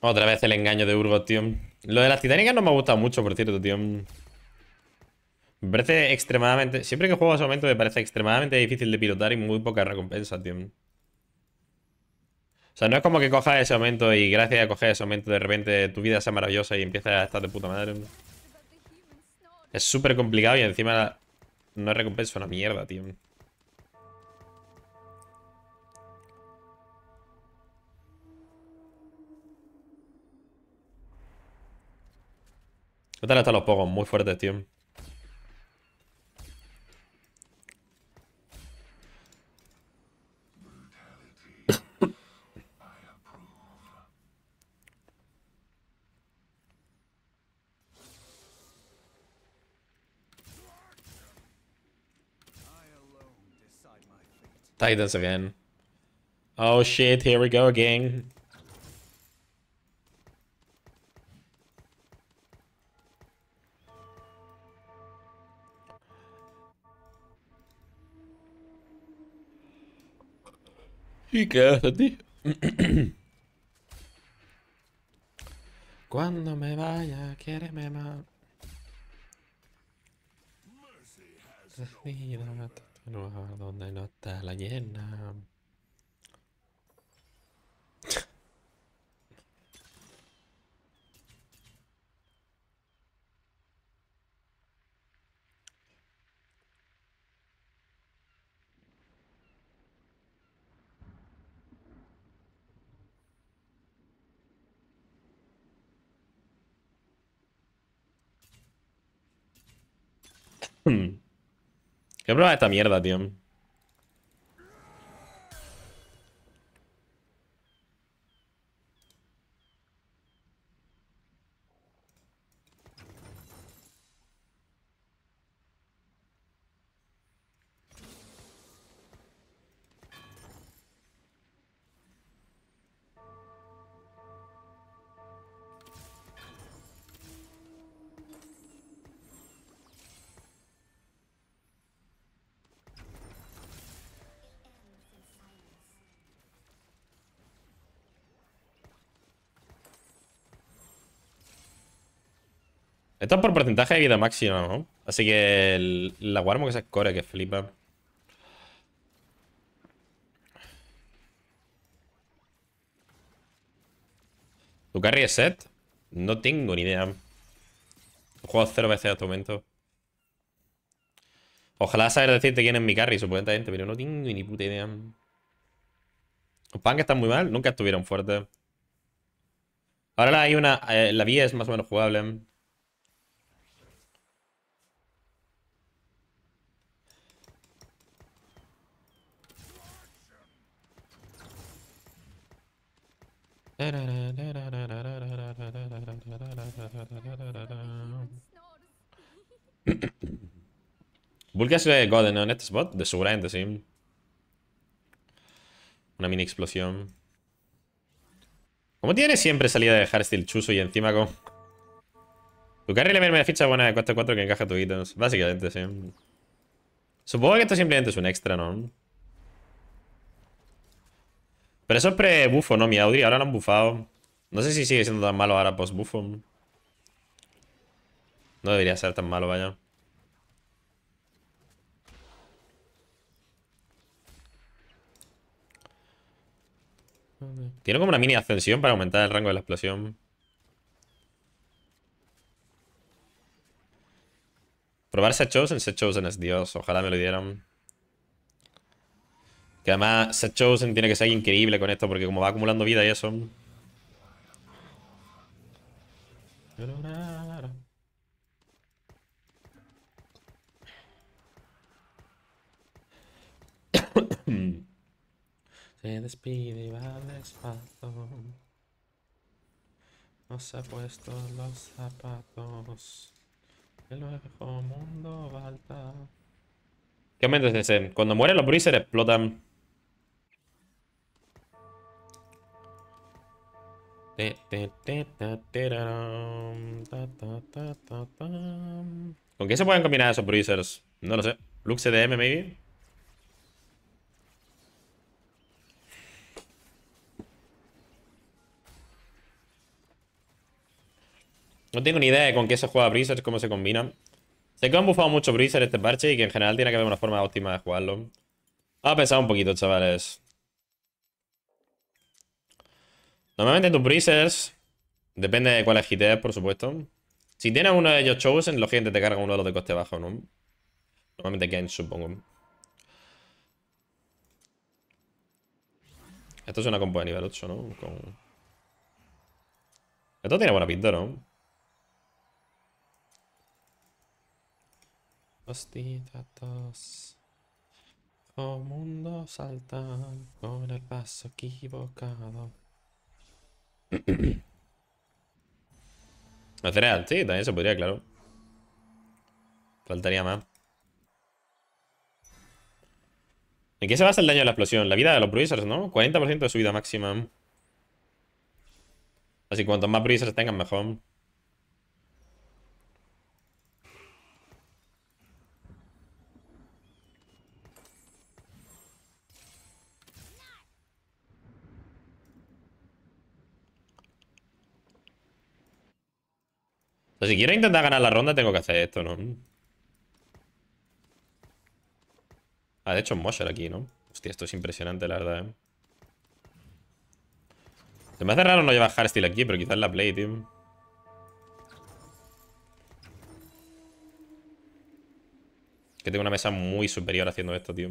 Otra vez el engaño de Urgot, tío. Lo de las titánicas no me ha gustado mucho, por cierto, tío. Me parece extremadamente... Siempre que juego a ese momento me parece extremadamente difícil de pilotar y muy poca recompensa, tío. O sea, no es como que cojas ese aumento y gracias a coger ese aumento de repente tu vida sea maravillosa y empiezas a estar de puta madre. Es súper complicado y encima no es recompensa una mierda, tío. ¿Qué tal están los pogos? Muy fuertes, tío. Titan again. Oh shit, here we go again. ¿Y qué haces, tío? Cuando me vaya, me más. Sí no, no, donde no está la llena. ¿Qué prueba esta mierda, tío? Esto es por porcentaje de vida máxima, ¿no? Así que el, la Warmo que se escore, que flipa. ¿Tu carry es set? No tengo ni idea. Juego cero veces hasta este momento. Ojalá saber decirte quién es mi carry, supuestamente, pero no tengo ni puta idea. Los Punk están muy mal, nunca estuvieron fuertes. Ahora hay una... Eh, la vía es más o menos jugable. Vulcas Golden, ¿no? En este spot, de seguramente, sí. Una mini explosión. Como tiene siempre salida de Hardstyle chuso y encima con... Tu carry le merme la ficha buena de 4-4 que encaja tu ítems. Básicamente, sí. Supongo que esto simplemente es un extra, ¿no? Pero eso es pre-bufo, ¿no? Mi Audrey ahora lo han bufado. No sé si sigue siendo tan malo ahora post-bufo. No debería ser tan malo, vaya. Tiene como una mini ascensión para aumentar el rango de la explosión. Probar set chosen, set chosen es Dios. Ojalá me lo dieran. Que además Seth Chosen tiene que ser increíble con esto porque como va acumulando vida y eso... Se despide y va despacio. No se ha puesto los zapatos. El viejo mundo falta. ¿Qué aumentas Cuando mueren los bruisers explotan. ¿Con qué se pueden combinar esos bruisers? No lo sé. Lux CDM, maybe. No tengo ni idea de con qué se juega Breezers, cómo se combinan. Sé que han bufado mucho Breezer este parche y que en general tiene que haber una forma óptima de jugarlo. Vamos a pensar un poquito, chavales. Normalmente tus breezers, depende de cuál GTS, por supuesto. Si tienes uno de ellos chosen, los gente te carga uno de los de coste bajo, ¿no? Normalmente Ken, supongo. Esto es una compu de nivel 8, ¿no? Esto tiene buena pinta, ¿no? Oh, mundo saltan con el paso equivocado. Hacer sí, también se podría, claro. Faltaría más. ¿En qué se basa el daño de la explosión? La vida de los bruisers, ¿no? 40% de su vida máxima. Así cuanto cuantos más bruisers tengan, mejor. si quiero intentar ganar la ronda, tengo que hacer esto, ¿no? Ah, de hecho, un Mosher aquí, ¿no? Hostia, esto es impresionante, la verdad, ¿eh? Se me hace raro no llevar Hardsteel aquí, pero quizás la play, tío. Que tengo una mesa muy superior haciendo esto, tío.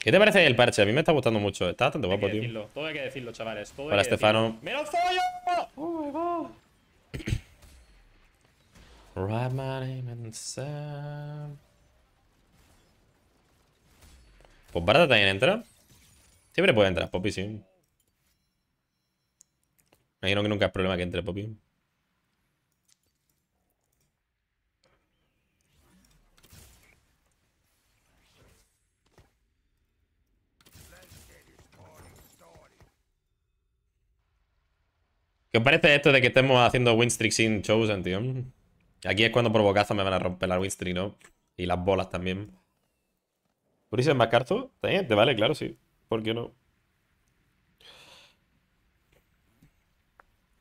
¿Qué te parece el parche? A mí me está gustando mucho. Está bastante guapo, tío. Todo hay que decirlo, chavales. Todo Para Estefano. ¡Me lo follo! ¡Oh, my God! Write my name and Sam. Pues Barda también entra. Siempre puede entrar, Poppy, sí. Imagino que nunca es problema que entre Poppy. ¿Qué os parece esto de que estemos haciendo winstreak sin Chosen, tío? Aquí es cuando por bocazo me van a romper la winstreak, ¿no? Y las bolas también. más también ¿Te vale? Claro, sí. ¿Por qué no?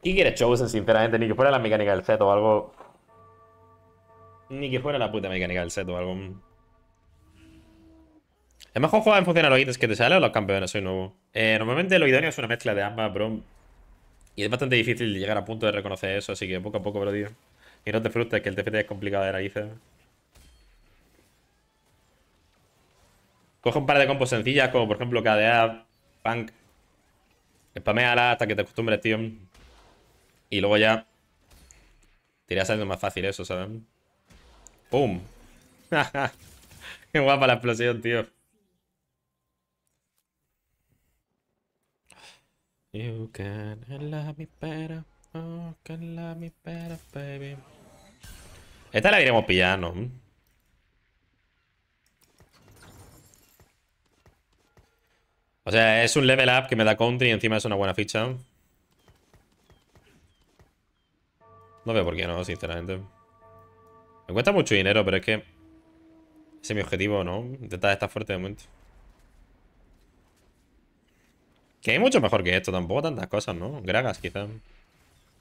¿Y quieres Chosen, sinceramente? Ni que fuera la mecánica del set o algo. Ni que fuera la puta mecánica del set o algo. ¿Es mejor jugar en función a los ítems que te salen o los campeones? Soy nuevo. Eh, normalmente lo idóneo es una mezcla de ambas, bro. Y es bastante difícil llegar a punto de reconocer eso, así que poco a poco, pero tío. Y no te frustres, que el TFT es complicado de narices. Coge un par de compos sencillas, como por ejemplo KDA, Punk. Spameala hasta que te acostumbres, tío. Y luego ya... Te siendo saliendo más fácil eso, ¿sabes? ¡Pum! ¡Qué guapa la explosión, tío! Esta la iremos pillando. O sea, es un level up que me da country y encima es una buena ficha. No veo por qué no, sinceramente. Me cuesta mucho dinero, pero es que... Ese es mi objetivo, ¿no? Intentar estar fuerte de momento. Que hay mucho mejor que esto, tampoco tantas cosas, ¿no? Gragas, quizás.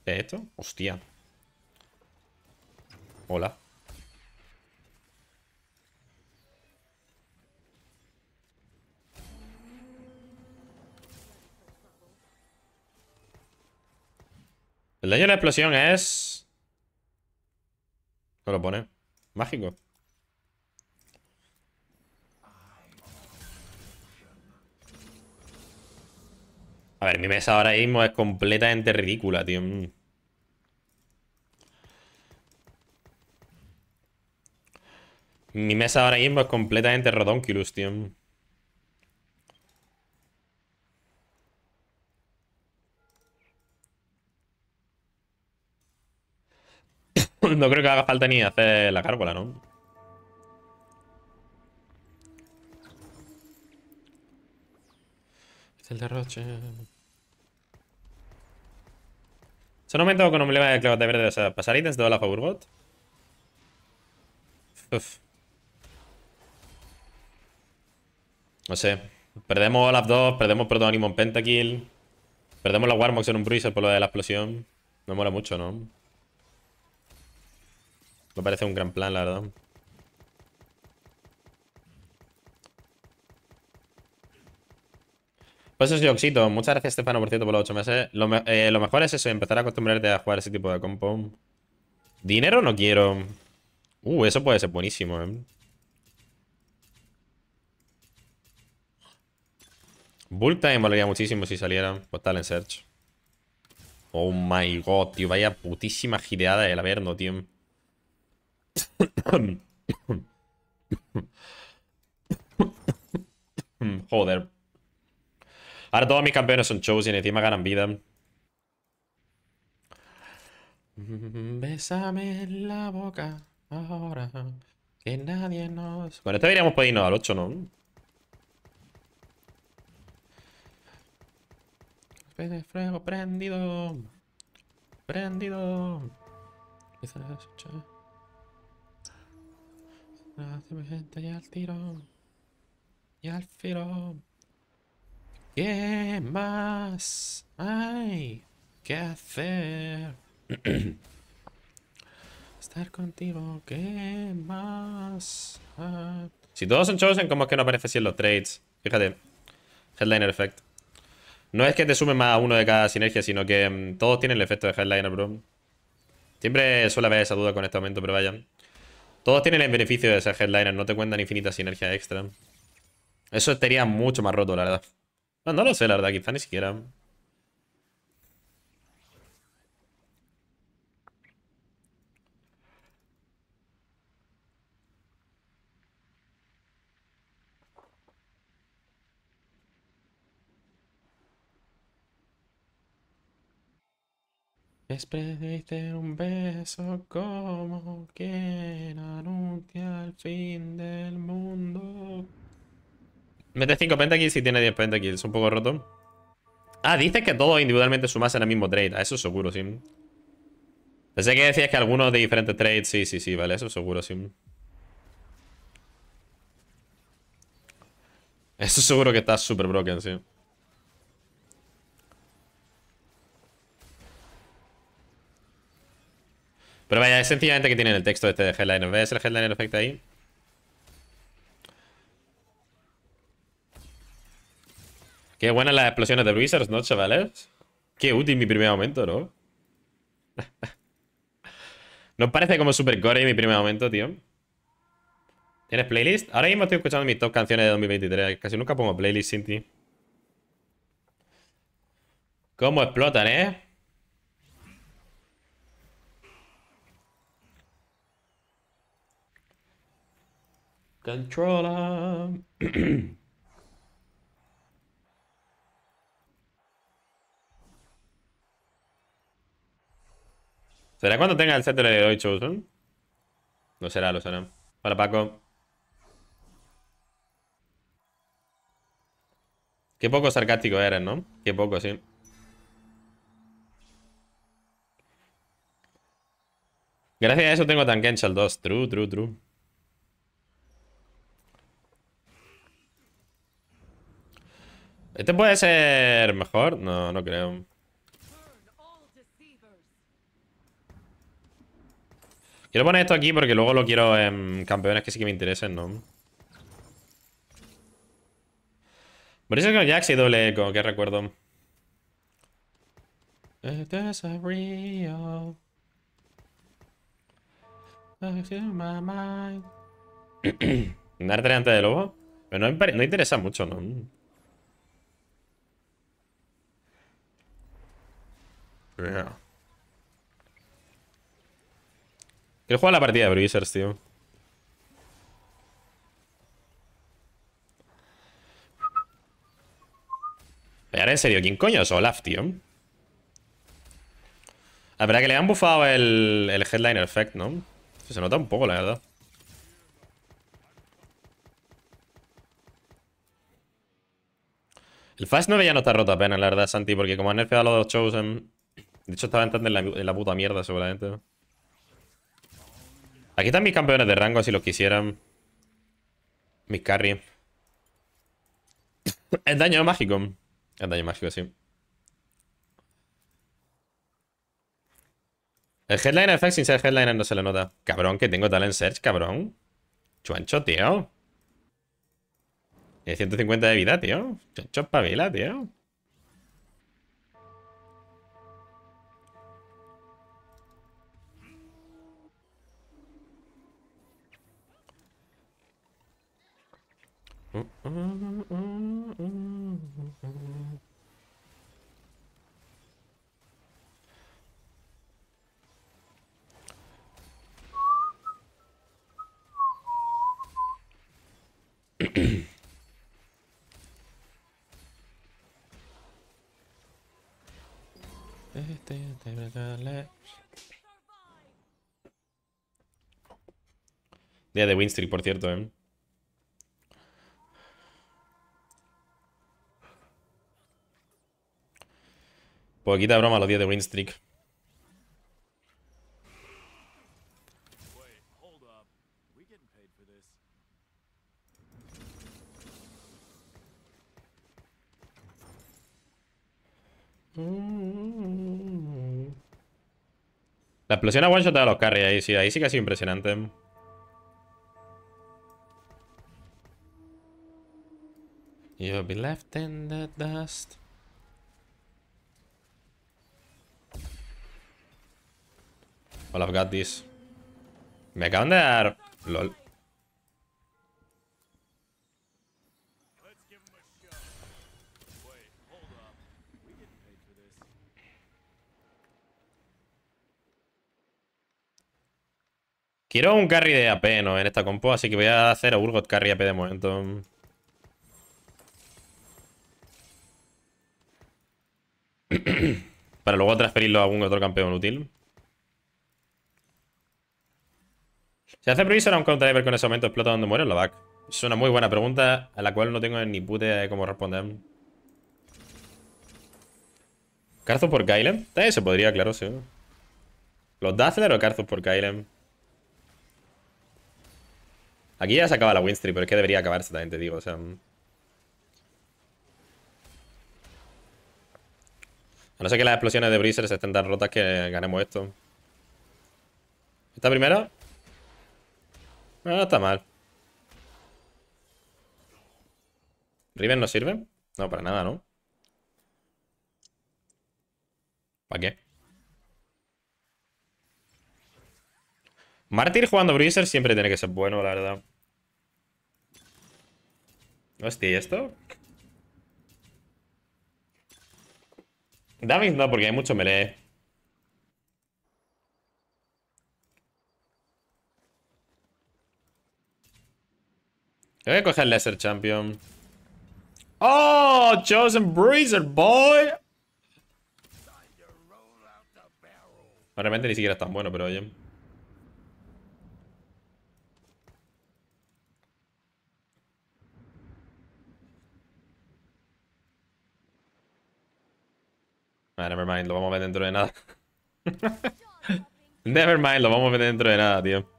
esto? Hostia. Hola. El daño de la explosión es... No lo pone. Mágico. A ver, mi mesa ahora mismo es completamente ridícula, tío. Mm. Mi mesa ahora mismo es completamente rodónquilus, tío. Mm. no creo que haga falta ni hacer la cárbola, ¿no? el derroche. me aumentado con un problema de de verde sea, ¿pasar ítems de Olaf Urgot? Uf. No sé. Perdemos Olaf 2, perdemos Protagonismo en Pentakill. Perdemos la Warmox en un Bruiser por lo de la explosión. No mola mucho, ¿no? Me parece un gran plan, la verdad. Pues eso es Yoxito. Muchas gracias, Stefano, por cierto, por los 8 meses. Eh, lo, mejor es eso, empezar a acostumbrarte a jugar ese tipo de compo. Dinero no quiero. Uh, eso puede ser buenísimo, eh. Bulk muchísimo si saliera. Pues tal en search. Oh my god, tío. Vaya putísima gireada el Averno, tío. Joder. Ahora todos mis campeones son chosen y encima ganan vida. Mm, bésame en la boca ahora que nadie nos... Bueno, este deberíamos irnos al 8, ¿no? de fuego prendido. Prendido. Empieza a y al tiro. Y al filo. ¿Qué más hay que hacer? Estar contigo, ¿qué más? Si todos son chosen, ¿cómo es que no aparece así los trades? Fíjate. Headliner Effect. No es que te sumen más a uno de cada sinergia, sino que mm, todos tienen el efecto de Headliner, bro. Siempre suele haber esa duda con este momento, pero vayan. Todos tienen el beneficio de ser Headliner, no te cuentan infinitas sinergias extra. Eso estaría mucho más roto, la verdad. No, lo sé, la verdad, quizá ni siquiera. Despediste un beso como quien anuncia el fin del mundo. Mete 5 pentakills y tiene 10 pentakills. Un poco roto. Ah, dices que todos individualmente sumasen el mismo trade. Ah, eso seguro, sí. Pensé que decías que algunos de diferentes trades. Sí, sí, sí, vale. Eso seguro, sí. Eso seguro que está súper broken, sí. Pero vaya, es sencillamente que tienen el texto este de headliner. ¿Ves el headliner efecto ahí? Qué buenas las explosiones de Wizards, ¿no, chavales? Qué útil mi primer momento, ¿no? ¿No parece como super gore mi primer momento, tío? ¿Tienes playlist? Ahora mismo estoy escuchando mis top canciones de 2023. Casi nunca pongo playlist sin ti. ¿Cómo explotan, eh? Controla. ¿Será cuando tenga el set de hoy Chosen? No será, lo será. Hola, Paco. Qué poco sarcástico eres, ¿no? Qué poco, sí. Gracias a eso tengo tan 2. True, true, true. ¿Este puede ser mejor? No, no creo. Quiero poner esto aquí porque luego lo quiero en campeones que sí que me interesen, ¿no? Por eso con Jax y doble eco, que recuerdo. Dar antes de lobo. Pero no, interesa mucho, ¿no? Que juega la partida de Bruisers, tío. Pero ahora en serio, ¿quién coño es Olaf, tío? La verdad que le han bufado el, el Headliner Effect, ¿no? Pues se nota un poco, la verdad. El Fast 9 ya no está roto apenas, la verdad, Santi, porque como han nerfeado los Chosen... Em, de hecho, estaba entrando en la, en la puta mierda, seguramente. Aquí están mis campeones de rango, si los quisieran. Mis carry. El daño mágico. El daño mágico, sí. El headline effect sin ser headliner no se le nota. Cabrón, que tengo talent search, cabrón. Chuancho, tío. Tiene 150 de vida, tío. Chuancho, pabila tío. Día de Winstreet, por cierto, ¿eh? Poquita broma los 10 de Green La explosión a one shot a los carries ahí, sí, ahí sí que ha sido impresionante. You'll be left in the dust. Hola, I've Me acaban de dar... LOL. Quiero un carry de AP, ¿no? En esta compo, así que voy a hacer a Urgot carry AP de momento. Para luego transferirlo a algún otro campeón útil. ¿Se hace Breezer a un counter driver con ese aumento explota donde muere la back? Es una muy buena pregunta a la cual no tengo ni puta de cómo responder. Carzo por Kylem? También eh, se podría, claro, sí. ¿Los Dazzler o Carthus por Kylem? Aquí ya se acaba la Winstreet pero es que debería acabarse también, te digo, o sea... Mm. A no ser que las explosiones de Breezer se estén tan rotas que ganemos esto. ¿Esta primero? No ah, está mal. ¿Riven no sirve? No, para nada, ¿no? ¿Para qué? Mártir jugando Bruiser siempre tiene que ser bueno, la verdad. Hostia, ¿y esto? David no, porque hay mucho melee. Le voy a coger Lesser Champion. ¡Oh! Chosen Breezer, boy. Realmente ni siquiera es tan bueno, pero oye. Ah, never mind, lo vamos a ver dentro de nada. never mind, lo vamos a ver dentro de nada, tío.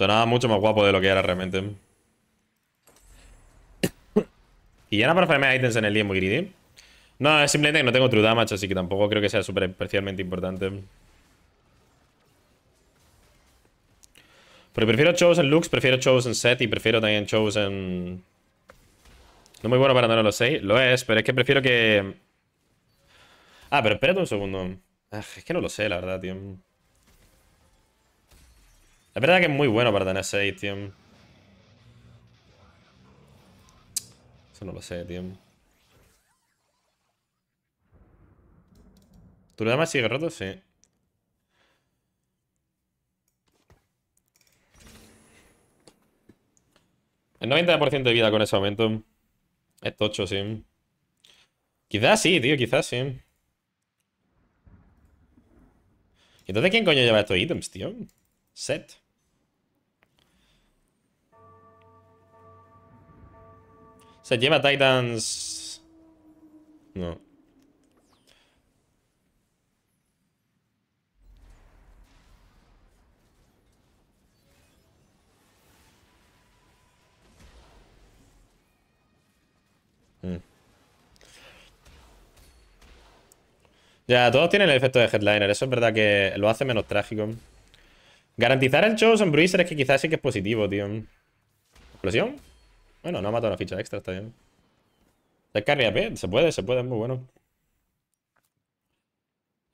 Sonaba mucho más guapo de lo que era realmente. ¿Y ya no para farmear ítems en el día No, es simplemente que no tengo true damage, así que tampoco creo que sea súper especialmente importante. Pero prefiero Chosen Lux, prefiero Chosen Set y prefiero también Chosen... No muy bueno para no lo sé. Lo es, pero es que prefiero que... Ah, pero espérate un segundo. Ah, es que no lo sé, la verdad, tío. La verdad que es muy bueno para tener 6, tío. Eso no lo sé, tío. ¿Tu más sigue roto? Sí. El 90% de vida con ese aumento. Es tocho, sí. Quizás sí, tío, quizás sí. ¿Y Entonces, ¿quién coño lleva estos ítems, tío? set. Se lleva Titans... No. Mm. Ya, todos tienen el efecto de headliner. Eso es verdad que lo hace menos trágico. Garantizar el show son Bruiser es que quizás sí que es positivo, tío. ¿Explosión? Bueno, no ha matado una ficha extra, está bien. ¿Es carry AP? Se puede, se puede, es muy bueno.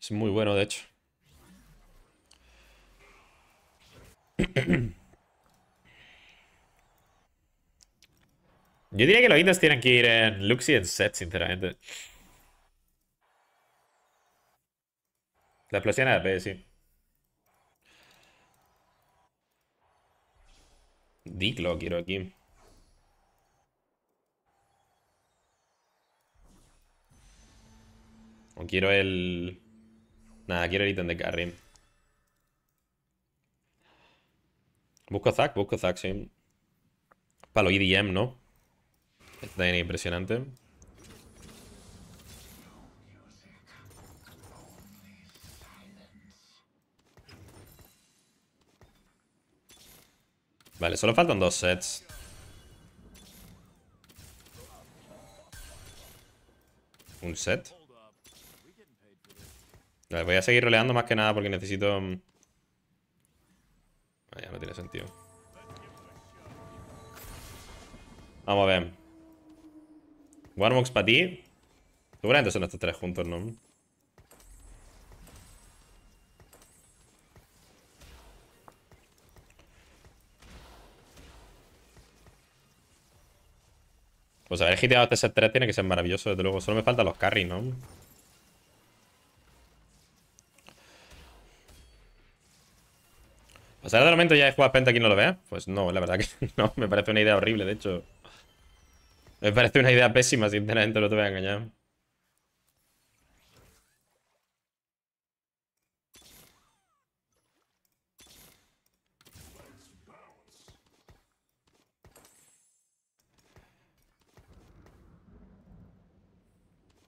Es muy bueno, de hecho. Yo diría que los indios tienen que ir en Luxi en set, sinceramente. La explosión AP, sí. Dick quiero aquí. O quiero el... Nada, quiero el ítem de carry. Busco Zack, busco Zack, sí. Para lo EDM, ¿no? Está impresionante. Vale, solo faltan dos sets. ¿Un set? Vale, voy a seguir roleando más que nada porque necesito... Mm, ah, no tiene sentido. Vamos a ver. Warmox para ti. Seguramente son estos tres juntos, ¿no? Pues haber hiteado este set 3 tiene que ser maravilloso, desde luego. Solo me faltan los carries, ¿no? sea de momento ya hay jugar Penta quien no lo vea? Pues no, la verdad que no. Me parece una idea horrible, de hecho. Me parece una idea pésima, sinceramente, no te voy a engañar.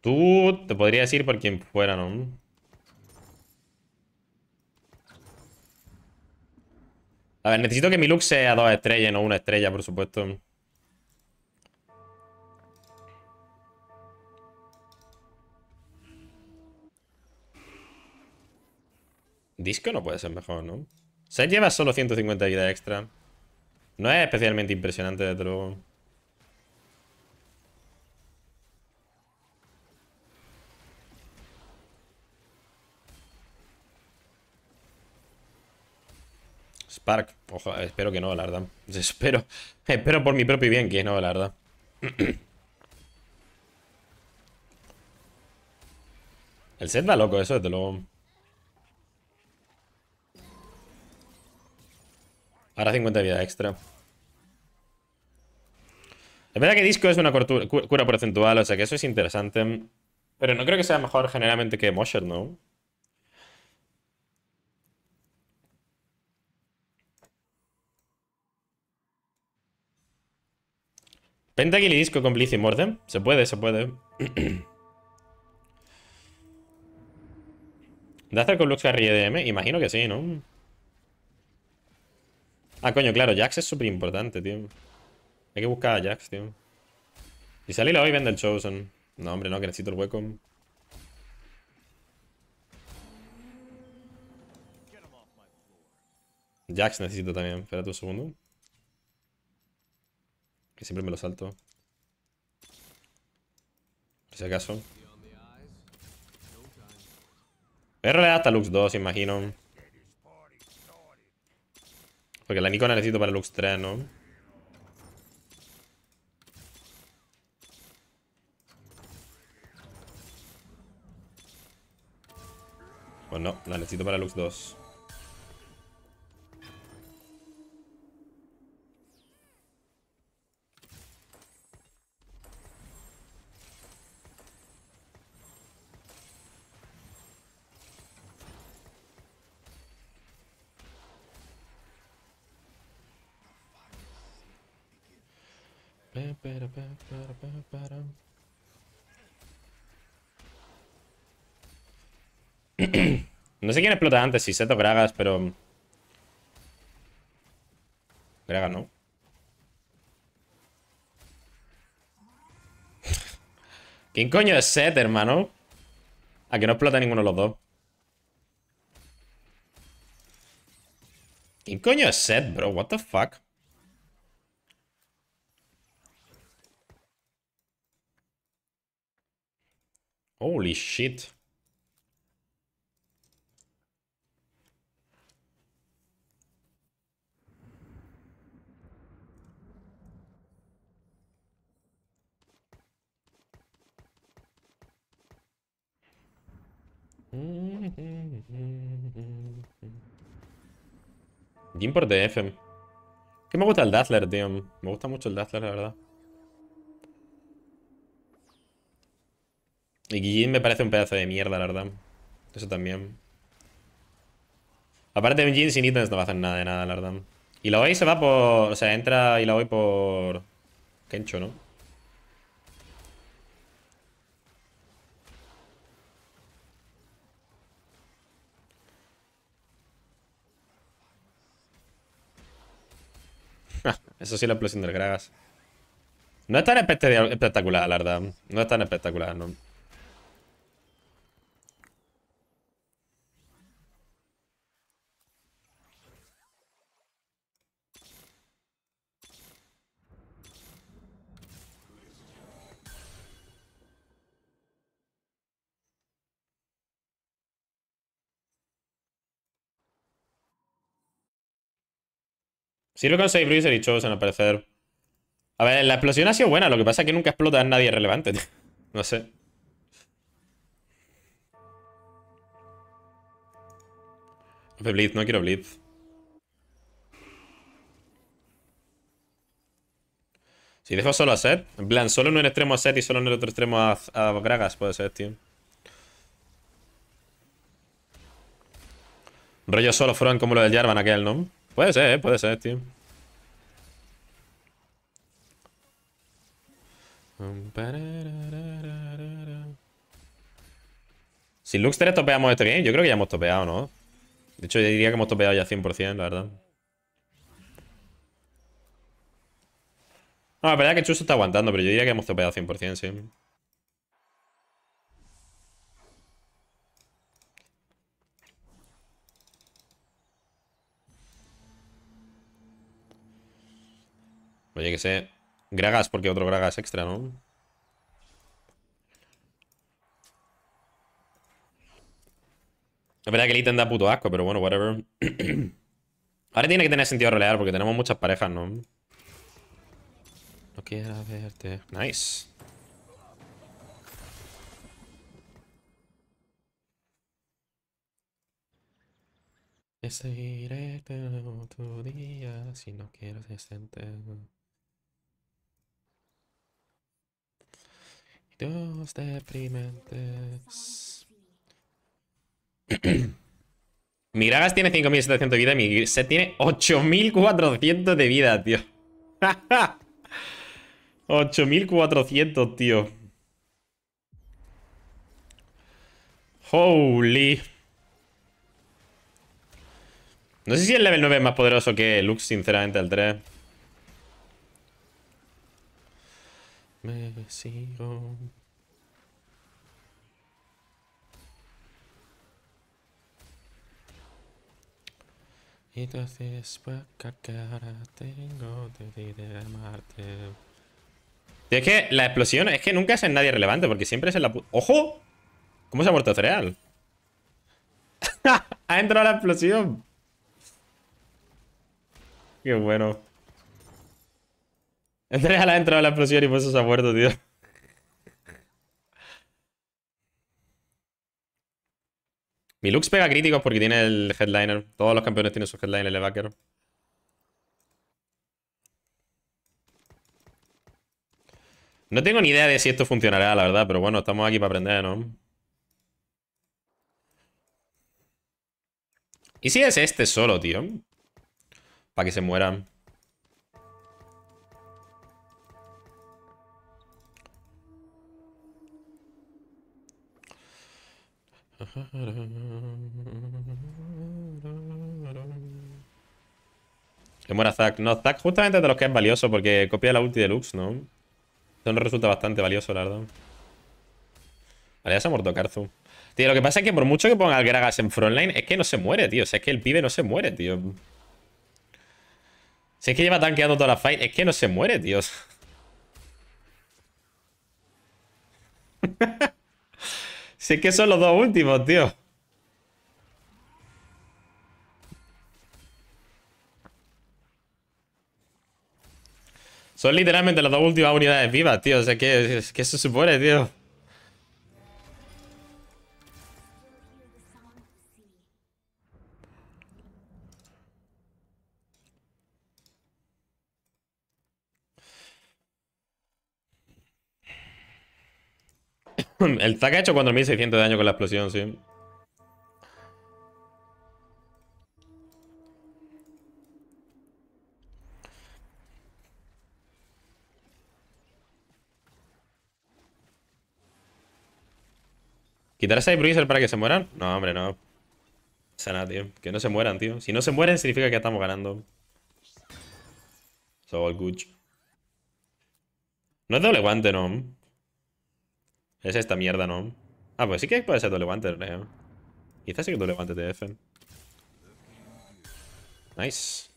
Tú te podrías ir por quien fuera, ¿no? A ver, necesito que mi look sea dos estrellas, no una estrella, por supuesto. Disco no puede ser mejor, ¿no? Se lleva solo 150 vida extra. No es especialmente impresionante, desde luego. Park. ojo, espero que no, la verdad. Espero, espero por mi propio bien que no, la verdad. El set da loco, eso desde luego. Ahora 50 de vida extra. Es verdad que disco es una cura porcentual, o sea que eso es interesante. Pero no creo que sea mejor generalmente que Mosher, ¿no? Pentakill y disco con Blitz y Morden. Se puede, se puede. hacer con Lux Carry EDM? Imagino que sí, ¿no? Ah, coño, claro, Jax es súper importante, tío. Hay que buscar a Jax, tío. Y salí la hoy vende el Chosen. No, hombre, no, que necesito el hueco. Jax necesito también. espera un segundo. Que siempre me lo salto. Por si acaso. Voy hasta Lux 2, imagino. Porque la Nikon la necesito para Lux 3, ¿no? Pues no, la necesito para Lux 2. no sé quién explota antes, si o Gragas, pero... Gragas no. ¿Quién coño es Set, hermano? A que no explota ninguno de los dos. ¿Quién coño es Set, bro? What the fuck? Holy shit. Gimpor de FM. Que me gusta el Dazzler, tío. Me gusta mucho el Dazzler, la verdad. Y Gijin me parece un pedazo de mierda, la verdad. Eso también. Aparte de Guillín sin ítems no va a hacer nada de nada, la verdad. Y la OI se va por... O sea, entra y la voy por... Kencho, ¿no? Ah, eso sí, la explosión del Gragas. No es tan espectacular, la verdad. No es tan espectacular, no. Si lo conseguí Bruiser y Chosen al parecer. A ver, la explosión ha sido buena, lo que pasa es que nunca explota a nadie relevante, tío. No sé. Blitz, no quiero Blitz. Si dejo solo a Set, en plan, solo en un extremo a Set y solo en el otro extremo a, Gragas, puede ser, tío. Rollo solo fueron como lo del Jarvan aquel, ¿no? Puede ser, eh, puede ser, tío. Si Lux 3 topeamos este game, yo creo que ya hemos topeado, ¿no? De hecho, yo diría que hemos topeado ya 100%, la verdad. No, la verdad es que Chuso está aguantando, pero yo diría que hemos topeado 100%, sí. Pues Oye, que sé. Gragas, porque otro Gragas extra, ¿no? Es verdad que el ítem da puto asco, pero bueno, whatever. Ahora tiene que tener sentido rolear porque tenemos muchas parejas, ¿no? No quiero verte. Nice. tu día si no quieres Miragas mi tiene 5.700 de vida y mi set tiene 8.400 de vida, tío. 8.400, tío. Holy. No sé si el level 9 es más poderoso que Lux, sinceramente, el 3. me sigo. Y entonces tengo de, de amarte. es que la explosión es que nunca es en nadie relevante, porque siempre es en la ¡Ojo! ¿Cómo se ha muerto Cereal? ¡Ha entrado la explosión! Qué bueno. Este Entré a la entrada de la explosión y por eso se muerto, tío. Mi Lux pega críticos porque tiene el headliner. Todos los campeones tienen su headliner, el backer. No tengo ni idea de si esto funcionará, la verdad, pero bueno, estamos aquí para aprender, ¿no? ¿Y si es este solo, tío? Para que se mueran. Que muera Zack. No, Zack justamente de los que es valioso porque copia la ulti deluxe, ¿no? Eso nos resulta bastante valioso, la verdad. Vale, ya se ha muerto Karzu. Tío, lo que pasa es que por mucho que ponga al Gragas en frontline, es que no se muere, tío. es que el pibe no se muere, tío. Si es que lleva tanqueando toda la fight, es que no se muere, tío. Si es que son los dos últimos, tío. Son literalmente las dos últimas unidades vivas, tío. O sea, que, se supone, tío? El TAC ha hecho 4600 de daño con la explosión, sí. ¿Quitar a Side para que se mueran? No, hombre, no. tío. Que no se mueran, tío. Si no se mueren, significa que estamos ganando. So good. No es doble guante, no. Es esta mierda, ¿no? Ah, pues sí que puede ser doble Levante, Quizás sí que doble te TF. Nice.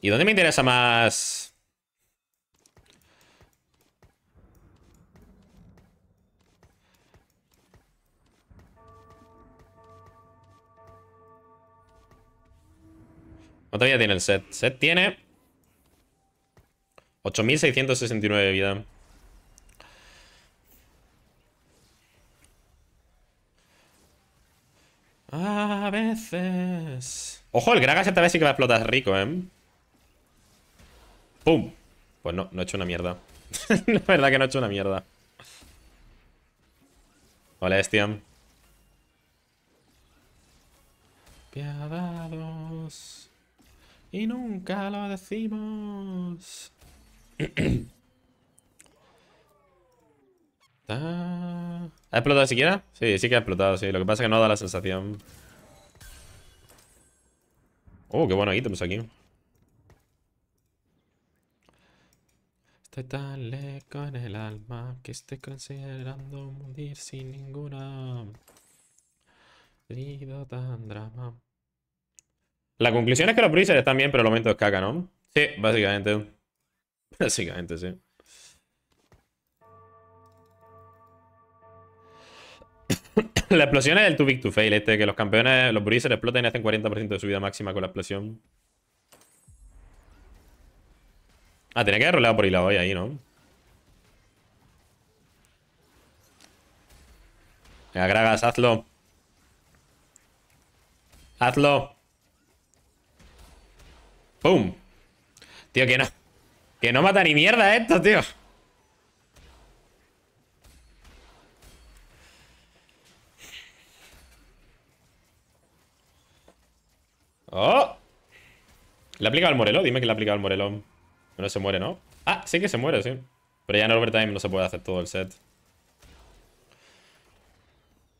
¿Y dónde me interesa más? ¿Cuánto todavía tiene el set. Set tiene... 8.669 de vida. A veces... Ojo, el Gragas esta vez sí que va a explotar rico, ¿eh? ¡Pum! Pues no, no he hecho una mierda. La verdad que no he hecho una mierda. Hola, Estiam. Piadados. Y nunca lo decimos. ¿Ha explotado siquiera? Sí, sí que ha explotado, sí. Lo que pasa es que no da la sensación. Oh, qué buenos estamos, aquí. Estoy tan lejos en el alma que estoy considerando morir sin ninguna. tan drama. La conclusión es que los breezers están bien, pero el momento es caca, ¿no? Sí, básicamente. Básicamente, sí. la explosión es el too big to fail, este, que los campeones, los bruisers exploten y hacen 40% de su vida máxima con la explosión. Ah, tenía que haber roleado por hilado hoy ahí, ¿no? Venga, Gragas, hazlo. Hazlo. ¡Pum! Tío, que no. Que no mata ni mierda esto, tío. ¡Oh! ¿Le ha aplicado al Morelo? Dime que le ha aplicado el Morelón. No se muere, ¿no? Ah, sí que se muere, sí. Pero ya en overtime no se puede hacer todo el set.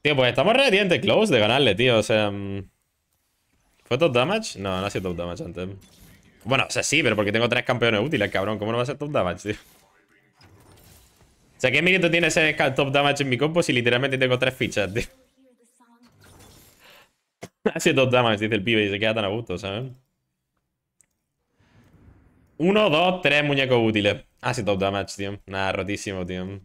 Tío, pues estamos relativamente close de ganarle, tío. O sea... Mm. ¿Fue top damage? No, no ha sido top damage antes. Bueno, o sea, sí, pero porque tengo tres campeones útiles, cabrón. ¿Cómo no va a ser top damage, tío? O sea, ¿qué mérito tiene ese top damage en mi compo si literalmente tengo tres fichas, tío? sido top damage, dice el pibe, y se queda tan a gusto, ¿sabes? Uno, dos, tres muñecos útiles. sido top damage, tío. Nada, rotísimo, tío.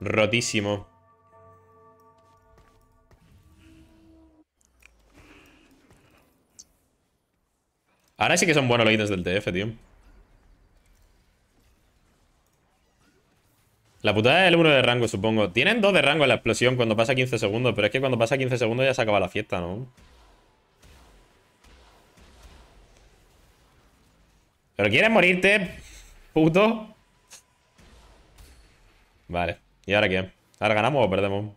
Rotísimo. Ahora sí que son buenos los ítems del TF, tío. La putada es el número de rango, supongo. Tienen 2 de rango en la explosión cuando pasa 15 segundos, pero es que cuando pasa 15 segundos ya se acaba la fiesta, ¿no? ¿Pero quieres morirte, puto? Vale. ¿Y ahora qué? ¿Ahora ganamos o perdemos?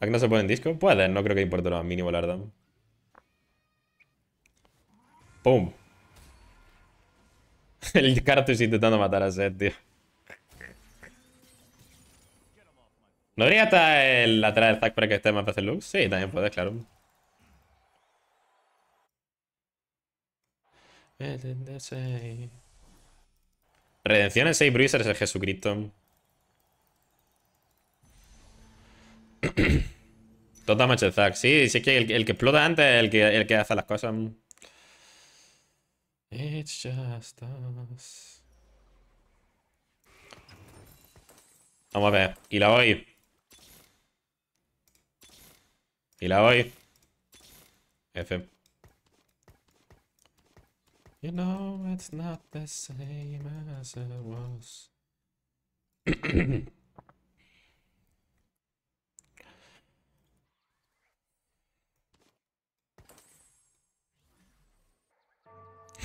¿Aquí no se ponen disco? Puede, no creo que importe lo mínimo, la verdad. ¡Pum! El Karthus intentando matar a Seth, tío. ¿No debería estar el lateral de Zack para que esté más fácil luz? Sí, también puedes, claro. Redención en 6 Bruisers es Jesucristo. Todo damage el Zack. Sí, si es que el, que explota antes es el que, el que hace las cosas. It's just us. Vamos a ver. Y la voy. Y la voy. F. You know it's not the same as it was.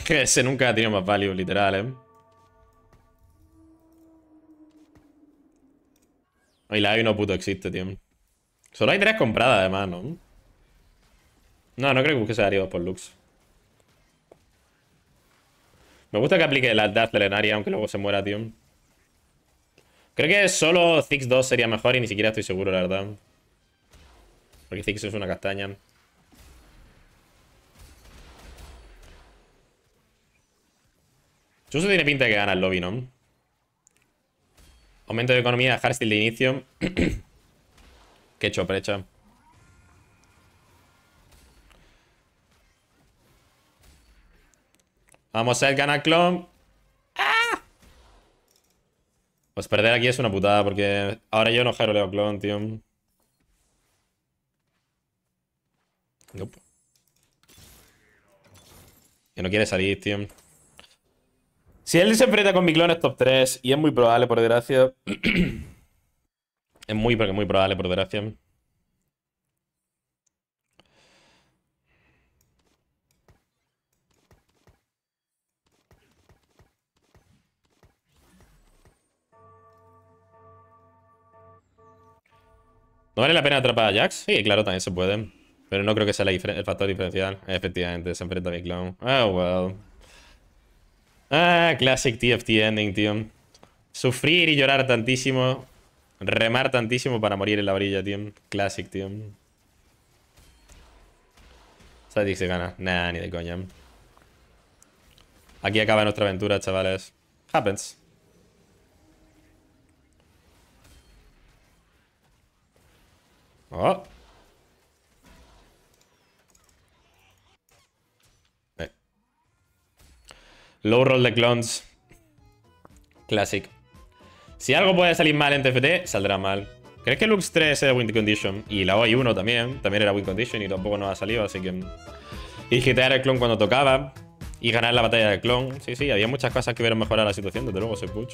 que ese nunca ha tenido más value, literal, ¿eh? Y la hay no puto existe, tío. Solo hay tres compradas, además, ¿no? No, no creo que busque arriba por Lux. Me gusta que aplique la dash de Lenaria, aunque luego se muera, tío. Creo que solo Ziggs 2 sería mejor y ni siquiera estoy seguro, la verdad. Porque Zix es una castaña. Chuso tiene pinta de que gana el lobby, ¿no? Aumento de economía, hardstyle de inicio. Qué choprecha. Vamos, a gana clon. ¡Ah! Pues perder aquí es una putada porque ahora yo no leo clon, tío. Que no quiere salir, tío. Si él se enfrenta con mi clon es top 3 y es muy probable, por desgracia. es muy, muy probable, por desgracia. ¿No vale la pena atrapar a Jax? Sí, claro, también se puede. Pero no creo que sea el factor diferencial. Efectivamente, se enfrenta a mi clown. Oh, ah, Ah, classic TFT ending, tío. Sufrir y llorar tantísimo. Remar tantísimo para morir en la orilla, tío. Classic, tío. Sadik se gana. Nah, ni de coña. Aquí acaba nuestra aventura, chavales. Happens. Oh. Low roll de clones. Classic. Si algo puede salir mal en TFT, saldrá mal. ¿Crees que Lux 3 era win condition? Y la OI1 también, también era win condition y tampoco nos ha salido, así que... Y gitear el clon cuando tocaba. Y ganar la batalla del clon. Sí, sí, había muchas cosas que hubieran mejorado la situación, desde luego, Se push.